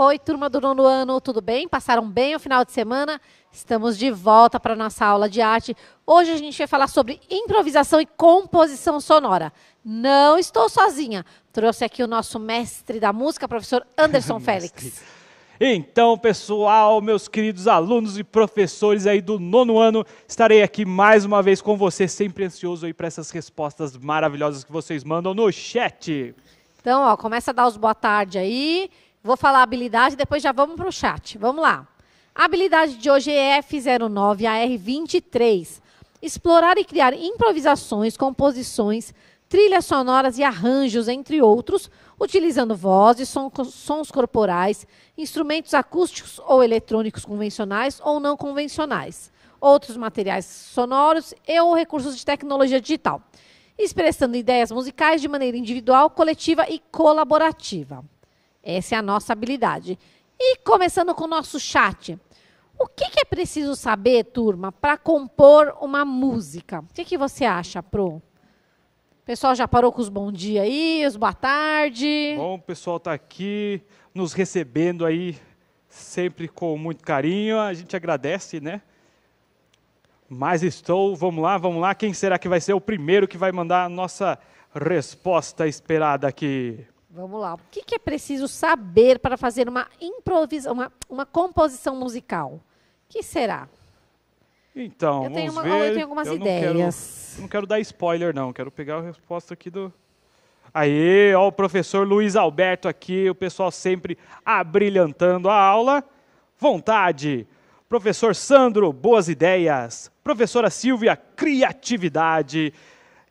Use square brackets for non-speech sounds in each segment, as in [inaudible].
Oi, turma do nono ano, tudo bem? Passaram bem o final de semana? Estamos de volta para a nossa aula de arte. Hoje a gente vai falar sobre improvisação e composição sonora. Não estou sozinha. Trouxe aqui o nosso mestre da música, professor Anderson [laughs] Félix. Então, pessoal, meus queridos alunos e professores aí do nono ano, estarei aqui mais uma vez com você, sempre ansioso aí para essas respostas maravilhosas que vocês mandam no chat. Então, ó, começa a dar os boa tarde aí. Vou falar a habilidade, depois já vamos para o chat. Vamos lá. A habilidade de hoje é F09AR23. Explorar e criar improvisações, composições, trilhas sonoras e arranjos, entre outros, utilizando vozes, sons corporais, instrumentos acústicos ou eletrônicos convencionais ou não convencionais, outros materiais sonoros e ou recursos de tecnologia digital, expressando ideias musicais de maneira individual, coletiva e colaborativa. Essa é a nossa habilidade. E começando com o nosso chat. O que, que é preciso saber, turma, para compor uma música? O que, que você acha, Pro? O pessoal já parou com os bom dia aí, os boa tarde. Bom, o pessoal está aqui nos recebendo aí sempre com muito carinho. A gente agradece, né? Mas estou, vamos lá, vamos lá. Quem será que vai ser o primeiro que vai mandar a nossa resposta esperada aqui? Vamos lá. O que, que é preciso saber para fazer uma improvisação, uma, uma composição musical? que será? Então, eu tenho, uma, ver. eu tenho algumas eu ideias. Não quero, não quero dar spoiler, não. Quero pegar a resposta aqui do. Aí, ó, o professor Luiz Alberto aqui, o pessoal sempre abrilhantando a aula. Vontade. Professor Sandro, boas ideias. Professora Silvia, criatividade.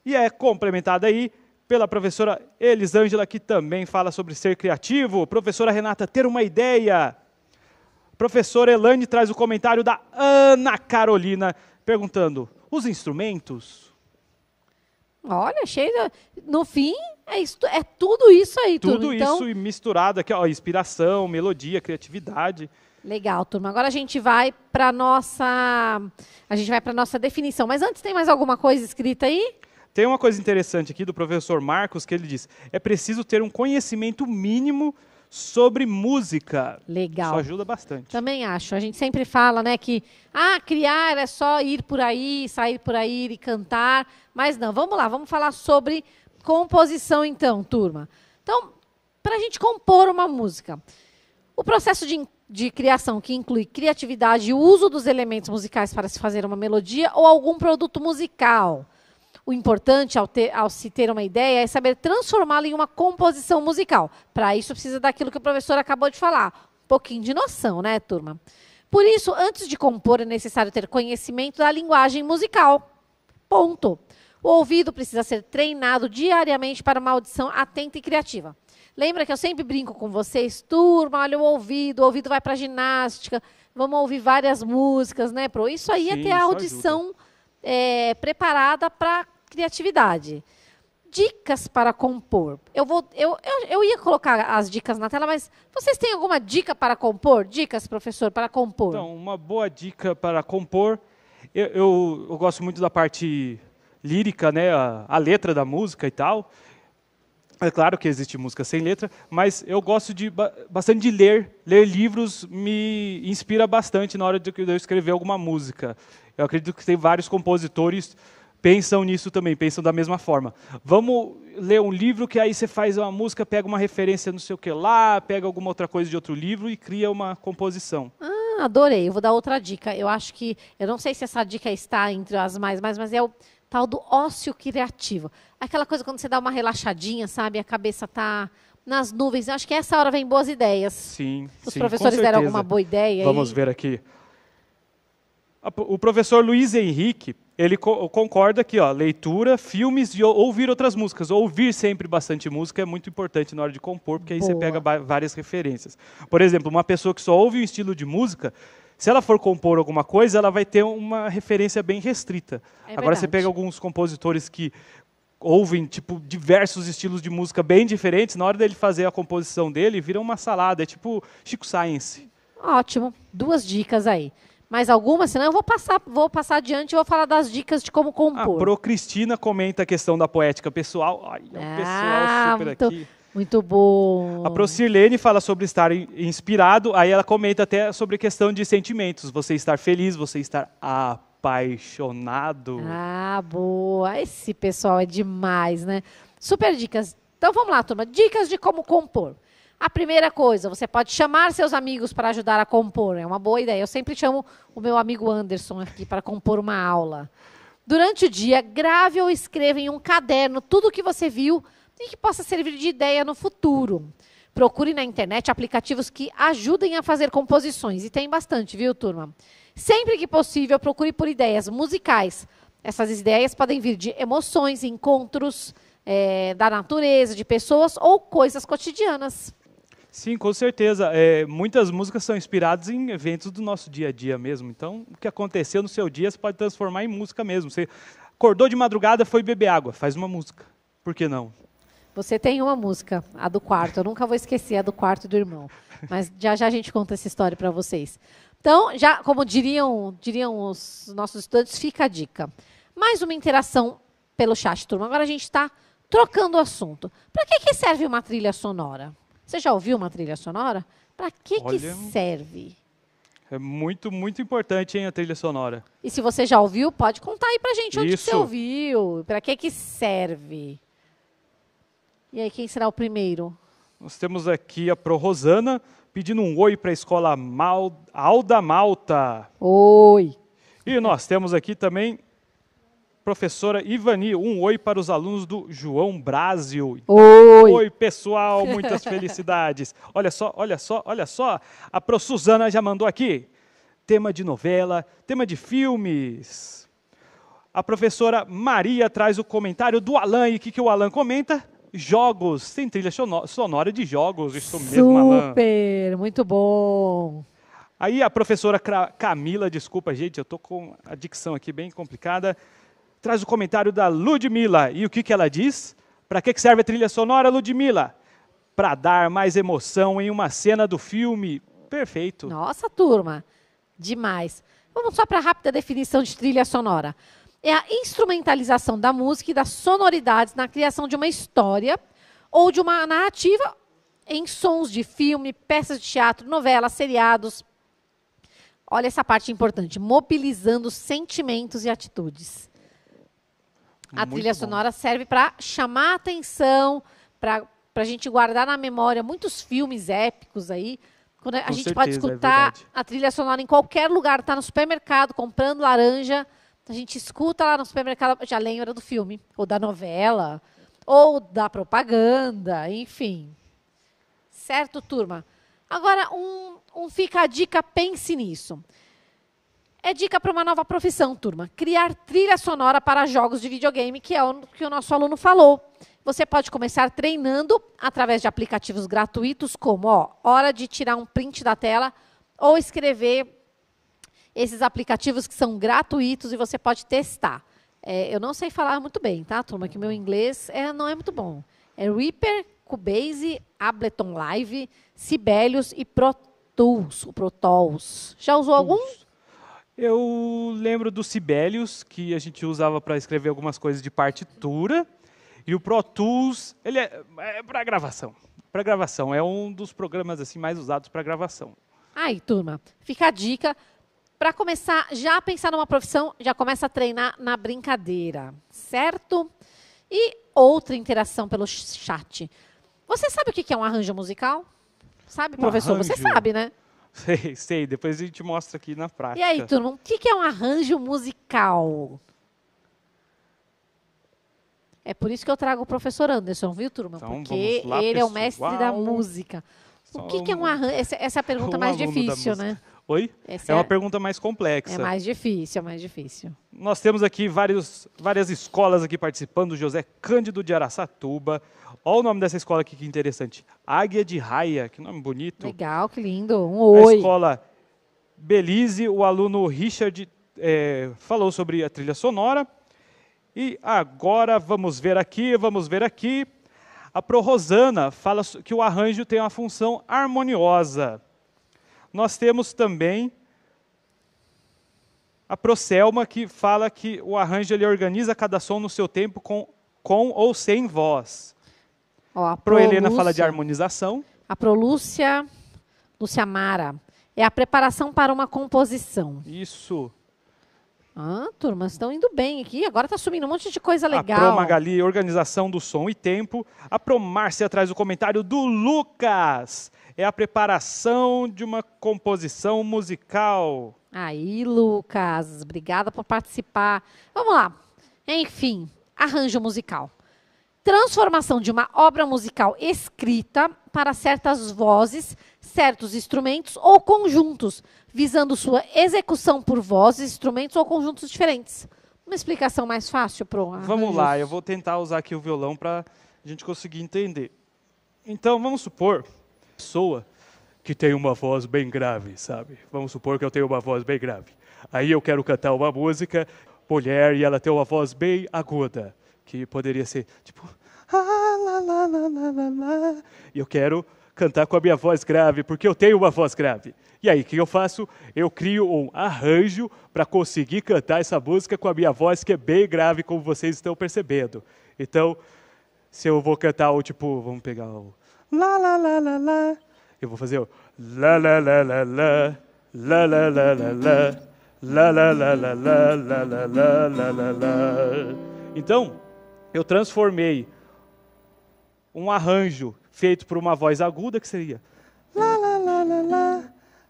E é complementado aí pela professora Elisângela, que também fala sobre ser criativo. Professora Renata, ter uma ideia. Professora Elane traz o comentário da Ana Carolina, perguntando: os instrumentos? Olha, cheio. No fim, é, é tudo isso aí, tudo. Tudo então... e misturado aqui, ó, inspiração, melodia, criatividade. Legal, turma. Agora a gente vai para nossa, a gente vai para nossa definição. Mas antes tem mais alguma coisa escrita aí? Tem uma coisa interessante aqui do professor Marcos que ele diz: é preciso ter um conhecimento mínimo sobre música. Legal. Isso ajuda bastante. Também acho. A gente sempre fala, né, que ah, criar é só ir por aí, sair por aí e cantar, mas não. Vamos lá, vamos falar sobre composição então, turma. Então, para a gente compor uma música, o processo de, de criação que inclui criatividade e uso dos elementos musicais para se fazer uma melodia ou algum produto musical. O importante ao, ter, ao se ter uma ideia é saber transformá-la em uma composição musical. Para isso, precisa daquilo que o professor acabou de falar. Um pouquinho de noção, né, turma? Por isso, antes de compor, é necessário ter conhecimento da linguagem musical. Ponto. O ouvido precisa ser treinado diariamente para uma audição atenta e criativa. Lembra que eu sempre brinco com vocês, turma, olha o ouvido, o ouvido vai para ginástica, vamos ouvir várias músicas, né, Pro? Isso aí Sim, é ter a audição é, preparada para criatividade. Dicas para compor. Eu, vou, eu, eu, eu ia colocar as dicas na tela, mas vocês têm alguma dica para compor? Dicas, professor, para compor? Então, uma boa dica para compor. Eu, eu, eu gosto muito da parte lírica, né, a, a letra da música e tal. É claro que existe música sem letra, mas eu gosto de bastante de ler. Ler livros me inspira bastante na hora de eu escrever alguma música. Eu acredito que tem vários compositores pensam nisso também, pensam da mesma forma. Vamos ler um livro que aí você faz uma música, pega uma referência não sei o que lá, pega alguma outra coisa de outro livro e cria uma composição. Ah, adorei. Eu vou dar outra dica. Eu acho que, eu não sei se essa dica está entre as mais, mas, mas é o tal do ócio criativo. Aquela coisa quando você dá uma relaxadinha, sabe? A cabeça tá nas nuvens. Eu acho que essa hora vem boas ideias. Sim, Os sim, professores deram alguma boa ideia. Vamos e... ver aqui. O professor Luiz Henrique ele co concorda que ó, leitura, filmes e ouvir outras músicas. Ouvir sempre bastante música é muito importante na hora de compor, porque aí Boa. você pega várias referências. Por exemplo, uma pessoa que só ouve um estilo de música, se ela for compor alguma coisa, ela vai ter uma referência bem restrita. É Agora verdade. você pega alguns compositores que ouvem tipo diversos estilos de música bem diferentes, na hora dele fazer a composição dele, vira uma salada, é tipo Chico Science. Ótimo, duas dicas aí mais alguma, senão eu vou passar, vou passar adiante e vou falar das dicas de como compor. A Pro Cristina comenta a questão da poética pessoal. Ai, é um ah, pessoal super muito, aqui. Muito bom. A Pro Sirlene fala sobre estar inspirado, aí ela comenta até sobre questão de sentimentos, você estar feliz, você estar apaixonado. Ah, boa. Esse pessoal é demais, né? Super dicas. Então vamos lá, turma, dicas de como compor. A primeira coisa, você pode chamar seus amigos para ajudar a compor, é uma boa ideia. Eu sempre chamo o meu amigo Anderson aqui para compor uma aula. Durante o dia, grave ou escreva em um caderno tudo o que você viu e que possa servir de ideia no futuro. Procure na internet aplicativos que ajudem a fazer composições, e tem bastante, viu, turma? Sempre que possível, procure por ideias musicais. Essas ideias podem vir de emoções, encontros é, da natureza, de pessoas ou coisas cotidianas. Sim, com certeza. É, muitas músicas são inspiradas em eventos do nosso dia a dia mesmo. Então, o que aconteceu no seu dia, você pode transformar em música mesmo. Você acordou de madrugada, foi beber água, faz uma música. Por que não? Você tem uma música, a do quarto. Eu nunca vou esquecer a do quarto do irmão. Mas já já a gente conta essa história para vocês. Então, já como diriam, diriam os nossos estudantes, fica a dica. Mais uma interação pelo chat, turma. Agora a gente está trocando o assunto. Para que, que serve uma trilha sonora? Você já ouviu uma trilha sonora? Para que, que serve? É muito, muito importante, hein, a trilha sonora. E se você já ouviu, pode contar aí pra gente onde você ouviu, para que que serve. E aí, quem será o primeiro? Nós temos aqui a Pro Rosana pedindo um oi para a escola Mal... Alda Malta. Oi. E nós temos aqui também professora Ivani. Um oi para os alunos do João Brasil. Oi. Oi, pessoal, muitas [laughs] felicidades. Olha só, olha só, olha só. A Pro Suzana já mandou aqui. Tema de novela, tema de filmes. A professora Maria traz o comentário do Alan e o que, que o Alan comenta? Jogos, tem trilha sonora de jogos, isso Super, mesmo, Alan. Super, muito bom. Aí a professora Camila, desculpa, gente, eu tô com a dicção aqui bem complicada traz o comentário da Ludmilla. E o que, que ela diz? Para que serve a trilha sonora, Ludmilla? Para dar mais emoção em uma cena do filme. Perfeito. Nossa, turma, demais. Vamos só para a rápida definição de trilha sonora. É a instrumentalização da música e das sonoridades na criação de uma história ou de uma narrativa em sons de filme, peças de teatro, novelas, seriados. Olha essa parte importante, mobilizando sentimentos e atitudes. A Muito trilha bom. sonora serve para chamar atenção, para a gente guardar na memória muitos filmes épicos aí. Quando a Com gente certeza, pode é escutar é a trilha sonora em qualquer lugar, está no supermercado comprando laranja, a gente escuta lá no supermercado, já lembra do filme, ou da novela, ou da propaganda, enfim. Certo, turma? Agora, um, um fica a dica, pense nisso. É dica para uma nova profissão, turma. Criar trilha sonora para jogos de videogame, que é o que o nosso aluno falou. Você pode começar treinando através de aplicativos gratuitos, como ó, hora de tirar um print da tela ou escrever esses aplicativos que são gratuitos e você pode testar. É, eu não sei falar muito bem, tá, turma? Que meu inglês é, não é muito bom. É Reaper, Cubase, Ableton Live, Sibelius e Pro Tools. O Pro Tools. Já usou Tools. algum? Eu lembro do Sibelius, que a gente usava para escrever algumas coisas de partitura, e o Pro Tools, ele é, é para gravação. Para gravação, é um dos programas assim mais usados para gravação. Aí, turma, fica a dica para começar já a pensar numa profissão, já começa a treinar na brincadeira, certo? E outra interação pelo chat. Você sabe o que é um arranjo musical? Sabe, um professor? Arranjo. Você sabe, né? Sei, [laughs] sei. Depois a gente mostra aqui na prática. E aí, turma, o que é um arranjo musical? É por isso que eu trago o professor Anderson, viu, turma? Então, Porque lá, ele pessoal. é o mestre da música. O que, que é um arranjo? Essa, essa é a pergunta mais difícil, né? Oi? Essa é uma é... pergunta mais complexa. É mais difícil, é mais difícil. Nós temos aqui vários, várias escolas aqui participando. José Cândido de Araçatuba. Olha o nome dessa escola aqui, que interessante. Águia de Raia, que nome bonito. Legal, que lindo. Um oi. A escola Belize, o aluno Richard é, falou sobre a trilha sonora. E agora vamos ver aqui, vamos ver aqui. A Pro Rosana fala que o arranjo tem uma função harmoniosa nós temos também a Procelma que fala que o arranjo ele organiza cada som no seu tempo com, com ou sem voz. Ó, a Pro, Helena fala de harmonização. A Prolúcia, Lúcia Mara, é a preparação para uma composição. Isso. Ah, turma, estão indo bem aqui. Agora está sumindo um monte de coisa legal. A Pro Magali, organização do som e tempo. A Pro Márcia traz o comentário do Lucas é a preparação de uma composição musical. Aí, Lucas, obrigada por participar. Vamos lá. Enfim, arranjo musical. Transformação de uma obra musical escrita para certas vozes, certos instrumentos ou conjuntos, visando sua execução por vozes, instrumentos ou conjuntos diferentes. Uma explicação mais fácil pro. Arranjos. Vamos lá, eu vou tentar usar aqui o violão para a gente conseguir entender. Então, vamos supor pessoa que tem uma voz bem grave, sabe? Vamos supor que eu tenho uma voz bem grave. Aí eu quero cantar uma música, mulher, e ela tem uma voz bem aguda, que poderia ser tipo. Ah, e eu quero cantar com a minha voz grave, porque eu tenho uma voz grave. E aí, o que eu faço? Eu crio um arranjo para conseguir cantar essa música com a minha voz, que é bem grave, como vocês estão percebendo. Então, se eu vou cantar o tipo, vamos pegar o lá, lá, lá, lá, lá. Eu vou fazer o lá, lá, lá, lá, lá, lá, lá, lá, lá, lá. Lá, lá, lá, lá, lá, lá, lá, lá, lá, lá. Então, eu transformei um arranjo feito por uma voz aguda que seria lá, lá, lá, lá, lá,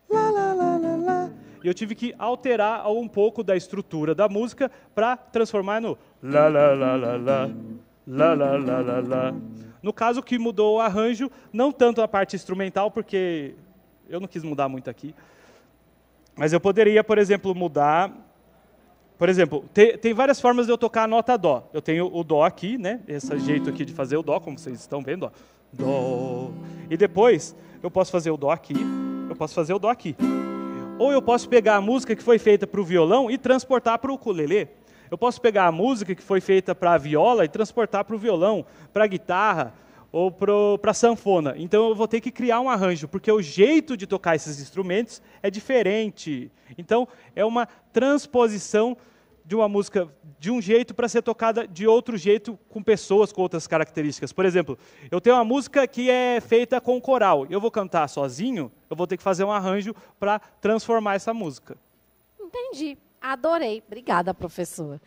lá, lá, lá, lá, lá. E eu tive que alterar um pouco da estrutura da música para transformar no lá, lá, lá, lá, lá, lá, lá, lá, lá, lá. No caso que mudou o arranjo, não tanto a parte instrumental, porque eu não quis mudar muito aqui. Mas eu poderia, por exemplo, mudar. Por exemplo, tem, tem várias formas de eu tocar a nota Dó. Eu tenho o Dó aqui, né? Esse jeito aqui de fazer o Dó, como vocês estão vendo, ó. Dó. E depois, eu posso fazer o Dó aqui, eu posso fazer o Dó aqui. Ou eu posso pegar a música que foi feita para o violão e transportar para o ukulele. Eu posso pegar a música que foi feita para a viola e transportar para o violão, para a guitarra ou para a sanfona. Então eu vou ter que criar um arranjo, porque o jeito de tocar esses instrumentos é diferente. Então é uma transposição de uma música de um jeito para ser tocada de outro jeito com pessoas com outras características. Por exemplo, eu tenho uma música que é feita com coral. Eu vou cantar sozinho, eu vou ter que fazer um arranjo para transformar essa música. Entendi. Adorei. Obrigada, professora.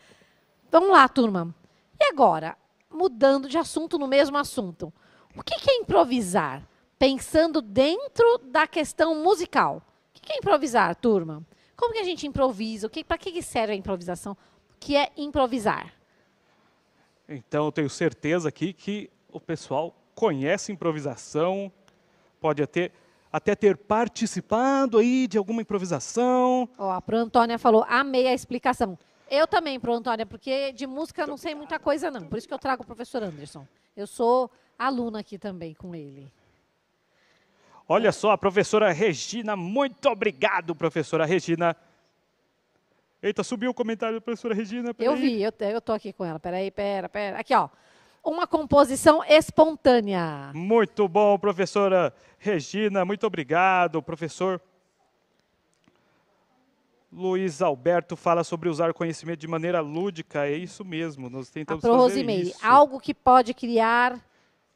Vamos lá, turma. E agora, mudando de assunto no mesmo assunto. O que é improvisar? Pensando dentro da questão musical. O que é improvisar, turma? Como que a gente improvisa? O que, para que serve a improvisação? O que é improvisar? Então, eu tenho certeza aqui que o pessoal conhece improvisação, pode até até ter participado aí de alguma improvisação. Ó, a Pro Antônia falou, amei a explicação. Eu também, Pro Antônia, porque de música não sei muita coisa, não. Por isso que eu trago o professor Anderson. Eu sou aluna aqui também com ele. Olha só, a professora Regina, muito obrigado, professora Regina. Eita, subiu o comentário da professora Regina. Peraí. Eu vi, eu, eu tô aqui com ela. Peraí, pera, pera. Aqui, ó uma composição espontânea. Muito bom, professora Regina, muito obrigado. Professor Luiz Alberto fala sobre usar conhecimento de maneira lúdica, é isso mesmo, nós tentamos Pro fazer Rosemary, isso. algo que pode criar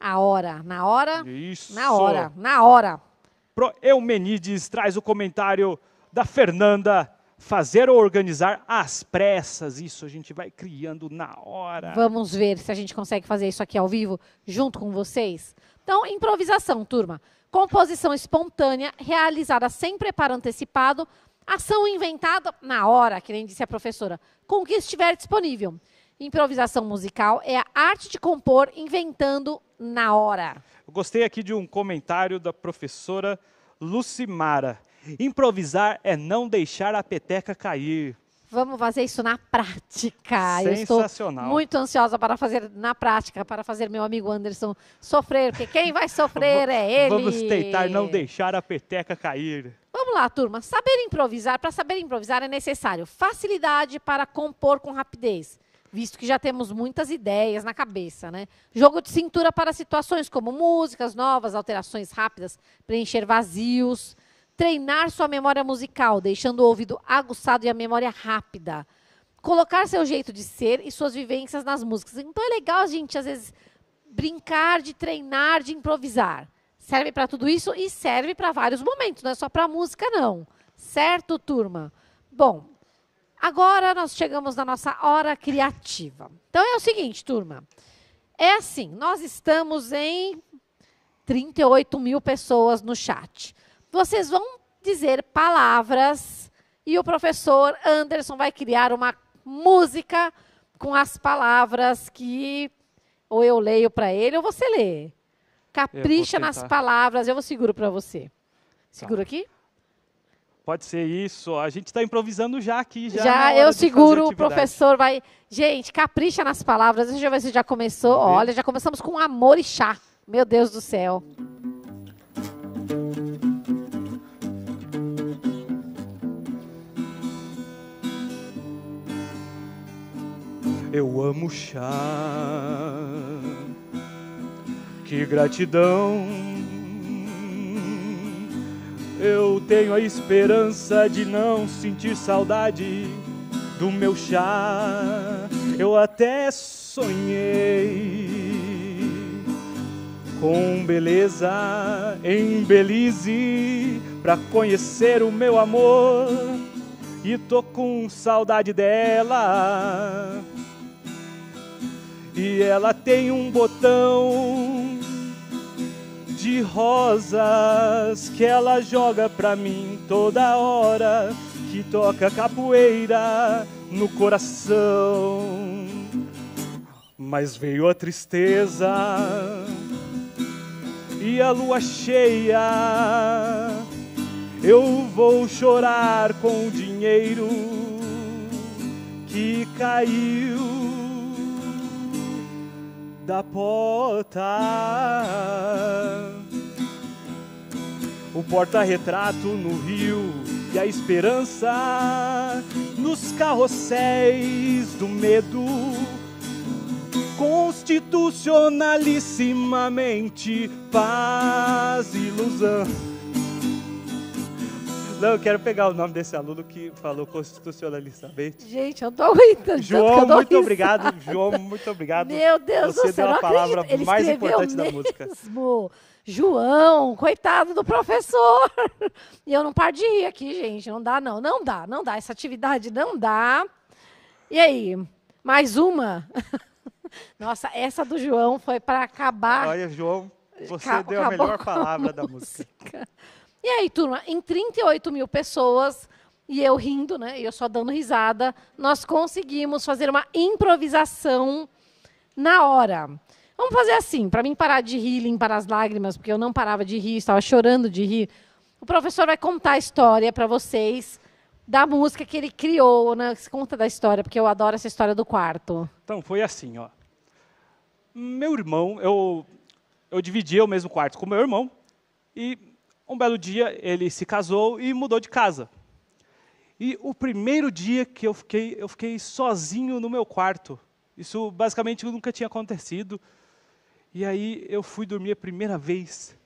a hora, na hora, isso. na hora, na hora. Pro Eumenides traz o comentário da Fernanda fazer ou organizar às pressas. Isso a gente vai criando na hora. Vamos ver se a gente consegue fazer isso aqui ao vivo junto com vocês. Então, improvisação, turma. Composição espontânea, realizada sem preparo antecipado, ação inventada na hora, que nem disse a professora, com o que estiver disponível. Improvisação musical é a arte de compor inventando na hora. Eu gostei aqui de um comentário da professora Lucimara. Mara Improvisar é não deixar a peteca cair. Vamos fazer isso na prática. Sensacional. Eu estou muito ansiosa para fazer na prática, para fazer meu amigo Anderson sofrer, porque quem vai sofrer é ele. Vamos tentar não deixar a peteca cair. Vamos lá, turma. Saber improvisar, para saber improvisar é necessário facilidade para compor com rapidez visto que já temos muitas ideias na cabeça, né? Jogo de cintura para situações como músicas novas, alterações rápidas, preencher vazios, Treinar sua memória musical, deixando o ouvido aguçado e a memória rápida. Colocar seu jeito de ser e suas vivências nas músicas. Então é legal a gente, às vezes, brincar de treinar, de improvisar. Serve para tudo isso e serve para vários momentos, não é só para música, não. Certo, turma? Bom, agora nós chegamos na nossa hora criativa. Então é o seguinte, turma. É assim, nós estamos em 38 mil pessoas no chat. Vocês vão dizer palavras e o professor Anderson vai criar uma música com as palavras que ou eu leio para ele ou você lê. Capricha nas palavras, eu vou seguro para você. Seguro tá. aqui? Pode ser isso. A gente está improvisando já aqui. Já, já eu seguro, o professor vai. Gente, capricha nas palavras. Deixa eu ver se já começou. Olha, já começamos com amor e chá. Meu Deus do céu. amo chá. Que gratidão. Eu tenho a esperança de não sentir saudade do meu chá. Eu até sonhei com beleza em Belize para conhecer o meu amor e tô com saudade dela e ela tem um botão de rosas que ela joga pra mim toda hora que toca capoeira no coração. Mas veio a tristeza e a lua cheia. Eu vou chorar com o dinheiro que caiu da porta. O porta-retrato no rio e a esperança nos carrosséis do medo. Constitucionalissimamente paz, ilusão não, eu quero pegar o nome desse aluno que falou constitucionalistamente. Gente, eu tô aguentando. João, muito risada. obrigado. João, muito obrigado. Meu Deus Você do céu, deu a palavra acredito. mais importante mesmo. da música. João, coitado do professor. E eu não paro de rir aqui, gente. Não dá, não. Não dá, não dá. Essa atividade não dá. E aí, mais uma? [laughs] Nossa, essa do João foi para acabar. Olha, João, você deu a melhor a palavra [laughs] música. da música. E aí, turma, em 38 mil pessoas, e eu rindo, né? E eu só dando risada, nós conseguimos fazer uma improvisação na hora. Vamos fazer assim, para mim parar de rir, limpar as lágrimas, porque eu não parava de rir, estava chorando de rir. O professor vai contar a história para vocês da música que ele criou, né? Conta da história, porque eu adoro essa história do quarto. Então, foi assim, ó. Meu irmão, eu eu dividia o mesmo quarto com meu irmão e um belo dia ele se casou e mudou de casa. E o primeiro dia que eu fiquei, eu fiquei sozinho no meu quarto. Isso basicamente nunca tinha acontecido. E aí eu fui dormir a primeira vez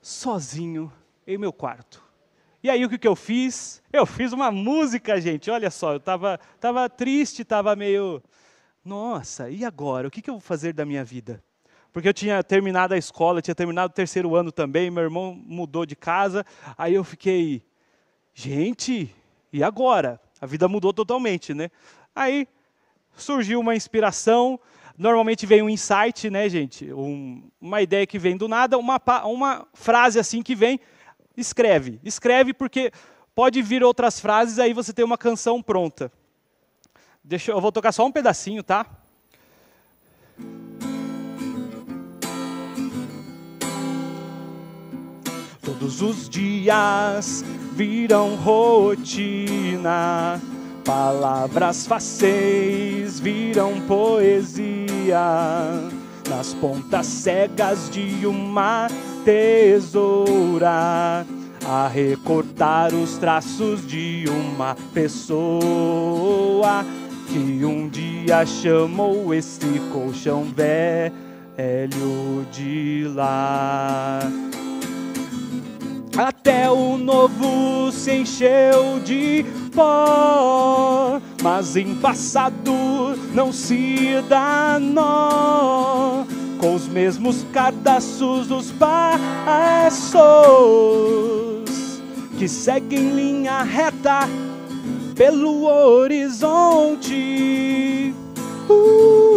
sozinho em meu quarto. E aí o que, eu fiz? Eu fiz uma música, gente. Olha só, eu estava tava triste, estava meio. Nossa, e agora? O que eu vou fazer da minha vida? porque eu tinha terminado a escola, tinha terminado o terceiro ano também, meu irmão mudou de casa, aí eu fiquei, gente, e agora? A vida mudou totalmente, né? Aí surgiu uma inspiração, normalmente vem um insight, né, gente? Um, uma ideia que vem do nada, uma, uma frase assim que vem, escreve. Escreve porque pode vir outras frases, aí você tem uma canção pronta. Deixa, eu vou tocar só um pedacinho, tá? Todos os dias viram rotina, palavras fáceis viram poesia. Nas pontas cegas de uma tesoura, a recortar os traços de uma pessoa que um dia chamou esse colchão velho de lá. Até o novo se encheu de pó, mas em passado não se dá nó. Com os mesmos cadastros dos passos que seguem linha reta pelo horizonte. Uh!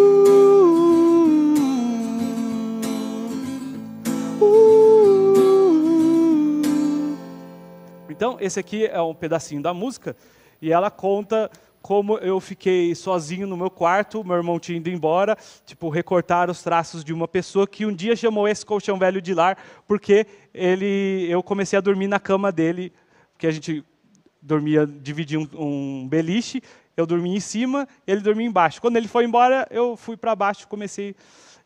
Então, esse aqui é um pedacinho da música e ela conta como eu fiquei sozinho no meu quarto, meu irmão tinha ido embora, tipo, recortar os traços de uma pessoa que um dia chamou esse colchão velho de lar, porque ele, eu comecei a dormir na cama dele, porque a gente dormia, dividia um, um beliche, eu dormia em cima, ele dormia embaixo. Quando ele foi embora, eu fui para baixo, comecei...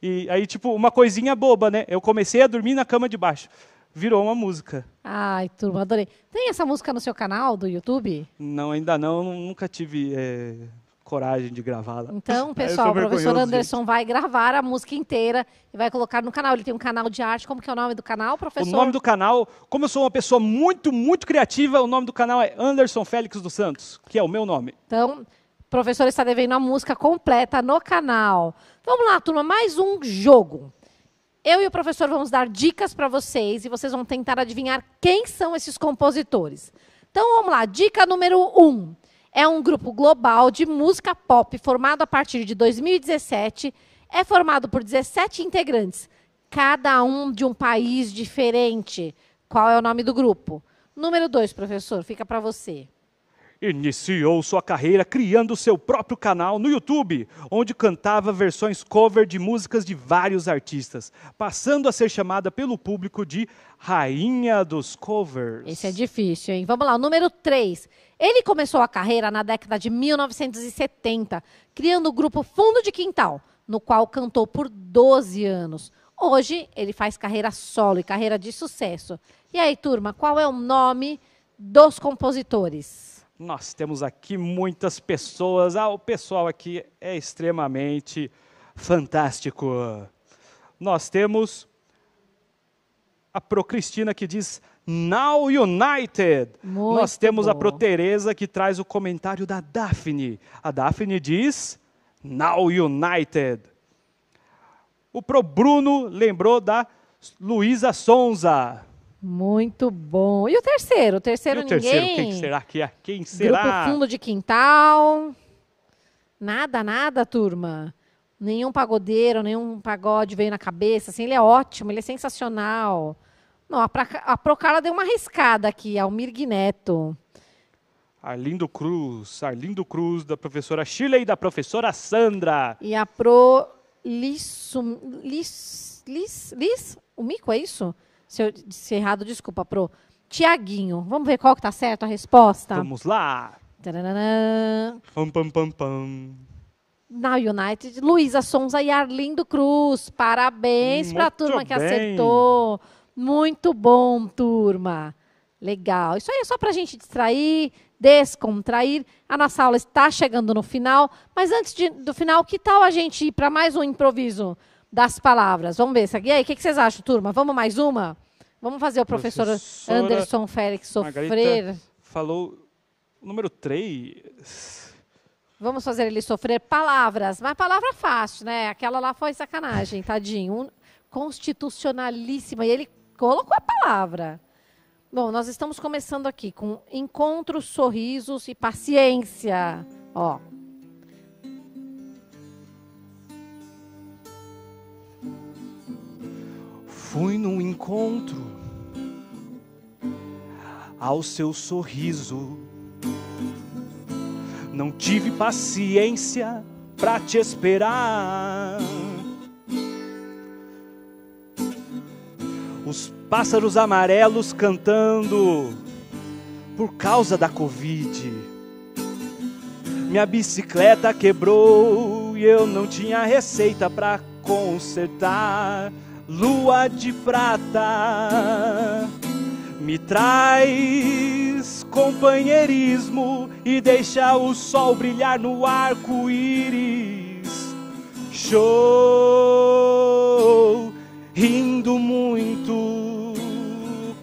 E aí, tipo, uma coisinha boba, né? Eu comecei a dormir na cama de baixo virou uma música. Ai, turma, adorei. Tem essa música no seu canal do YouTube? Não, ainda não. Nunca tive é, coragem de gravá-la. Então, [laughs] pessoal, o professor Anderson gente. vai gravar a música inteira e vai colocar no canal. Ele tem um canal de arte. Como que é o nome do canal, professor? O nome do canal, como eu sou uma pessoa muito, muito criativa, o nome do canal é Anderson Félix dos Santos, que é o meu nome. Então, o professor está devendo a música completa no canal. Vamos lá, turma, mais um jogo. Eu e o professor vamos dar dicas para vocês e vocês vão tentar adivinhar quem são esses compositores. Então vamos lá, dica número um. É um grupo global de música pop formado a partir de 2017. É formado por 17 integrantes, cada um de um país diferente. Qual é o nome do grupo? Número dois, professor, fica para você. Iniciou sua carreira criando seu próprio canal no YouTube, onde cantava versões cover de músicas de vários artistas, passando a ser chamada pelo público de Rainha dos Covers. Esse é difícil, hein? Vamos lá, o número 3. Ele começou a carreira na década de 1970, criando o grupo Fundo de Quintal, no qual cantou por 12 anos. Hoje, ele faz carreira solo e carreira de sucesso. E aí, turma, qual é o nome dos compositores? Nós temos aqui muitas pessoas. Ah, o pessoal aqui é extremamente fantástico. Nós temos a pro Cristina que diz Now United. Muito Nós temos a Pro Teresa que traz o comentário da Daphne. A Daphne diz Now United. O Pro Bruno lembrou da Luísa Sonza. Muito bom. E o terceiro? O terceiro e o ninguém? terceiro, quem será que é? Quem será? Grupo Fundo de Quintal. Nada, nada, turma. Nenhum pagodeiro, nenhum pagode veio na cabeça. Assim, ele é ótimo, ele é sensacional. Não, a, pra, a deu uma arriscada aqui, Almir Guineto. Arlindo Cruz, Arlindo Cruz, da professora Shirley e da professora Sandra. E a Pro Lissum, Liss, Liss, Liss, o Mico, é isso? Se eu disse errado, desculpa, pro Tiaguinho. Vamos ver qual que tá certo a resposta? Vamos lá. Tararã. Na United, Luísa Sonza e Arlindo Cruz. Parabéns para a turma bem. que acertou. Muito bom, turma. Legal. Isso aí é só para a gente distrair, descontrair. A nossa aula está chegando no final, mas antes de, do final, que tal a gente ir para mais um improviso? das palavras. Vamos ver E aí, o que, que, vocês acham, turma? Vamos mais uma? Vamos fazer o professor Professora Anderson Félix sofrer. Margarita falou o número 3. Vamos fazer ele sofrer palavras, mas palavra fácil, né? Aquela lá foi sacanagem, tadinho. Um, constitucionalíssima. E ele colocou a palavra. Bom, nós estamos começando aqui com encontros, sorrisos e paciência. Ó, Fui num encontro ao seu sorriso. Não tive paciência para te esperar. Os pássaros amarelos cantando por causa da Covid. Minha bicicleta quebrou e eu não tinha receita para consertar lua de prata. Me traz companheirismo e deixa o sol brilhar no arco-íris. Show, rindo muito,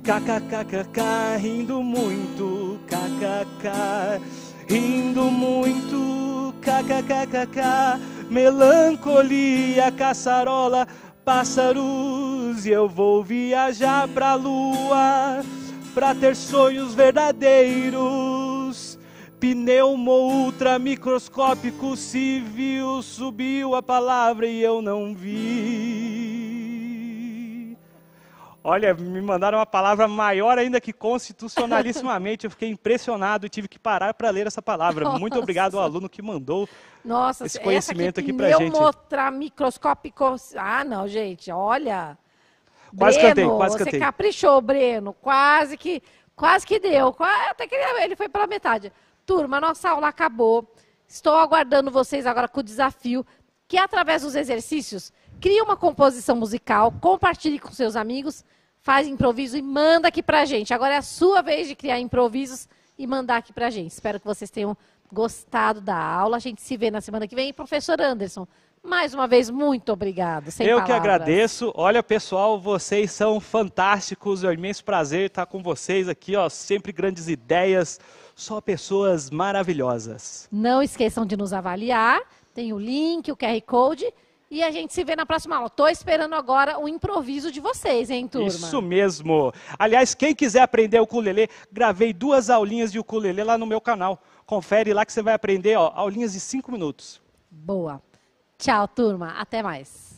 kkkk, rindo muito, kkk, rindo muito, kkkk, melancolia, caçarola, pássaros e eu vou viajar pra lua pra ter sonhos verdadeiros. Pneumo ultra microscópico civil subiu a palavra e eu não vi. Olha, me mandaram uma palavra maior ainda que constitucionalissimamente. Eu fiquei impressionado e tive que parar para ler essa palavra. Nossa. Muito obrigado ao aluno que mandou Nossa, esse conhecimento aqui, aqui para gente. Nossa, microscópico. Ah, não, gente, olha. Quase Breno, cantei, quase você cantei. caprichou, Breno. Quase que, quase que deu. Até que ele foi pela metade. Turma, nossa aula acabou. Estou aguardando vocês agora com o desafio que é através dos exercícios cria uma composição musical, compartilhe com seus amigos, faz improviso e manda aqui para a gente. Agora é a sua vez de criar improvisos e mandar aqui para a gente. Espero que vocês tenham gostado da aula. A gente se vê na semana que vem. professor Anderson, mais uma vez, muito obrigado. Sem eu palavras. que agradeço. Olha, pessoal, vocês são fantásticos. É um imenso prazer estar com vocês aqui, ó. Sempre grandes ideias, só pessoas maravilhosas. Não esqueçam de nos avaliar. Tem o link, o QR Code. E a gente se vê na próxima aula. Estou esperando agora o improviso de vocês, hein, turma? Isso mesmo. Aliás, quem quiser aprender o ukulele, gravei duas aulinhas de ukulele lá no meu canal. Confere lá que você vai aprender ó, aulinhas de cinco minutos. Boa. Tchau, turma. Até mais.